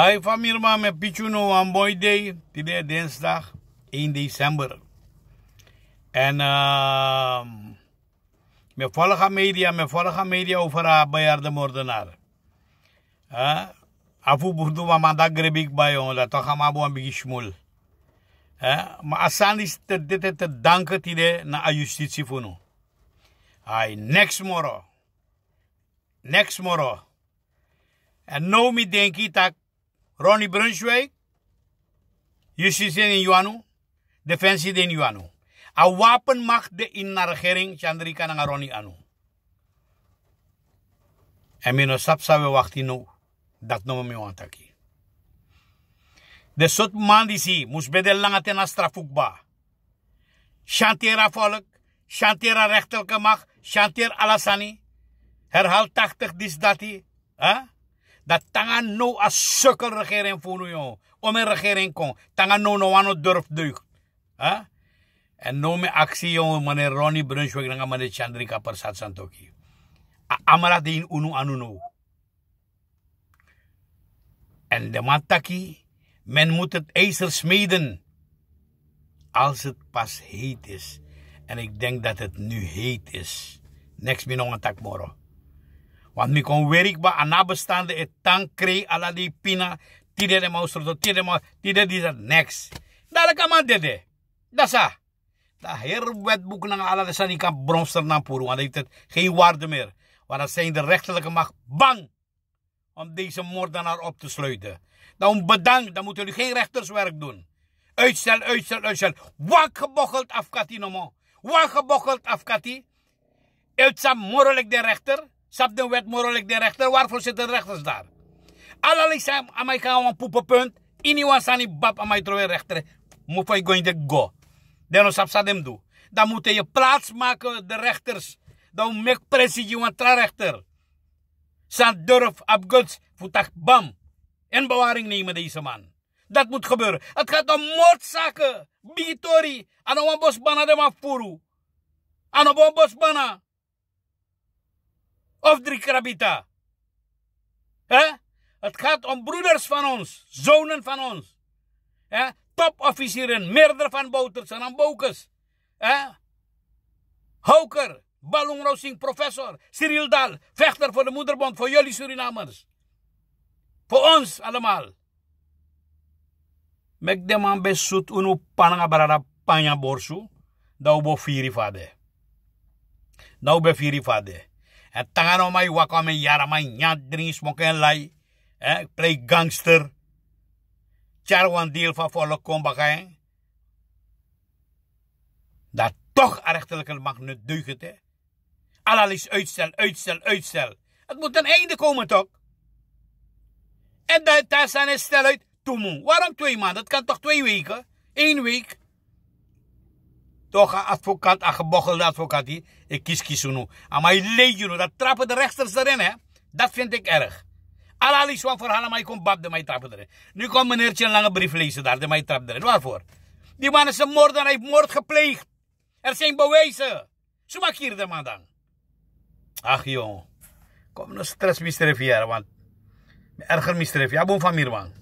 Hi Famirma met Pichuno on Boy Day. Today dinsdag 1 december. En uh, ehm, me volgen media, me volgen media over uh, bejaarde moordenaar. Uh, afu burdu wa manda bij ons, dat toch ama bo een beetje smul. maar asan is te, te, danken today na justitie voor nu. Hi, next moro. Next moro. En nou me denk ik dat Ronnie Brunswijk. Justitie in Juanu. Defensie in Juanu. A wapenmacht de in naar regering Chandrika na Ronnie Anu. En mino sapsawe wachten nu. Dat noemen we wantaki. De soort man die zie, moest bedel lang het na strafukba. Chantiera volk, chantiera rechterlijke macht, chanteer alasani. Herhaal 80 dis dat hij dat tanga no a sukkel regering voor nu Om een regering kon. Tanga no no wano durf deug. Huh? En no me actie jongen meneer Ronnie Brunswick en meneer Chandrika Persat Santoki. A amara din unu anu no. En de mataki, men moet het ijzer smeden. Als het pas heet is. En ik denk dat het nu heet is. Next minong attack morgen. Want mi kon werk ba anabestaande et tank kree ala di pina. Tide de to tide ma tide di dat next. Dala ka man dede. sa. Da her wetboek na ala de sanika bronster na puru. Want heeft het geen waarde meer. Want dat zijn de rechterlijke macht bang. Om deze moordenaar op te sluiten. Daarom bedankt. Dan moeten jullie geen rechterswerk doen. Uitstel, uitstel, uitstel. Wak gebocheld afkati nomo. Wak gebocheld afkati. Uitsa moordelijk de rechter wet Morolek de rechter. Waarvoor zitten de rechters daar? Allerlei zijn aan mij gaan een poepenpunt. Iniwan sani bab aan mij trouwe rechter. Moet je going de go. Dan ons hem doen. Dan moet je plaats maken de rechters. Dan mek presidie want tra rechter. Zijn durf op guts. Voetak bam. In bewaring nemen deze man. Dat moet gebeuren. Het gaat om moordzaken. Bigitori. Aan een bosbana de mafuru. Aan een bosbana. Of drie krabita. Het gaat om broeders van ons, zonen van ons. Topofficieren, meerdere van Boters en Ambokes. Houker, ballonrosing professor, Cyril Dal, vechter voor de moederbond, voor jullie Surinamers. Voor ons allemaal. Mek de man besut een pananga barada panya borsu, dau firi fade. Dau be firi fade. Tangan omai wakame yaramai nyadring smoken lai. Eh, play gangster. charwan, een deel van volle Dat toch rechtelijk mag nu deugen, hè. Alles uitstel, uitstel, uitstel. Het moet een einde komen, toch? En daar, daar een stel uit. Toemoe. Waarom twee maanden? Dat kan toch twee weken? Eén week? toch advocaat, een gebochelde advocaat, die. ik kies kies Maar je leed, nu. dat trappen de rechters erin, hè. Dat vind ik erg. Alali zo'n verhaal, maar ik kom bab de mij trappen erin. Nu komt meneertje een lange brief lezen daar, de mij trappen erin. Waarvoor? Die man is een moordenaar, hij heeft moord gepleegd. Er zijn bewijzen. Zo maak hier de man dan. Ach jong, kom nou stress, Mr. Rivière, want... Erger, Mr. ja boem van Mirwan.